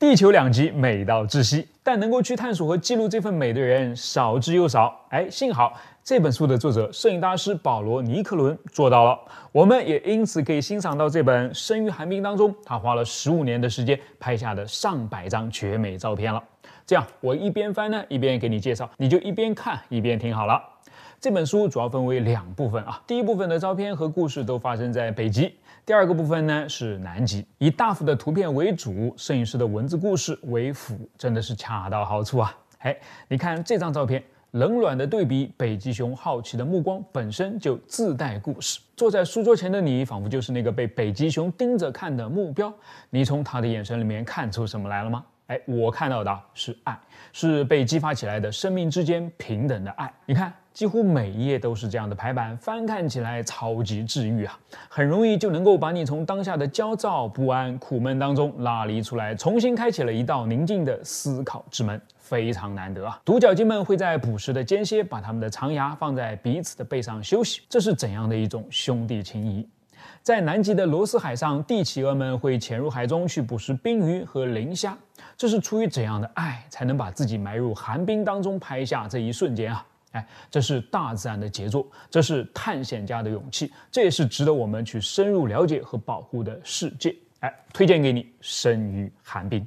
地球两极美到窒息，但能够去探索和记录这份美的人少之又少。哎，幸好这本书的作者、摄影大师保罗·尼克伦做到了，我们也因此可以欣赏到这本《生于寒冰》当中，他花了十五年的时间拍下的上百张绝美照片了。这样，我一边翻呢，一边给你介绍，你就一边看一边听好了。这本书主要分为两部分啊，第一部分的照片和故事都发生在北极，第二个部分呢是南极，以大幅的图片为主，摄影师的文字故事为辅，真的是恰到好处啊。哎，你看这张照片，冷暖的对比，北极熊好奇的目光本身就自带故事。坐在书桌前的你，仿佛就是那个被北极熊盯着看的目标。你从他的眼神里面看出什么来了吗？哎，我看到的是爱，是被激发起来的生命之间平等的爱。你看。几乎每一页都是这样的排版，翻看起来超级治愈啊！很容易就能够把你从当下的焦躁不安、苦闷当中拉离出来，重新开启了一道宁静的思考之门，非常难得啊！独角鲸们会在捕食的间歇，把它们的长牙放在彼此的背上休息，这是怎样的一种兄弟情谊？在南极的罗斯海上，帝企鹅们会潜入海中去捕食冰鱼和磷虾，这是出于怎样的爱，才能把自己埋入寒冰当中拍下这一瞬间啊？哎，这是大自然的杰作，这是探险家的勇气，这也是值得我们去深入了解和保护的世界。哎，推荐给你《生于寒冰》。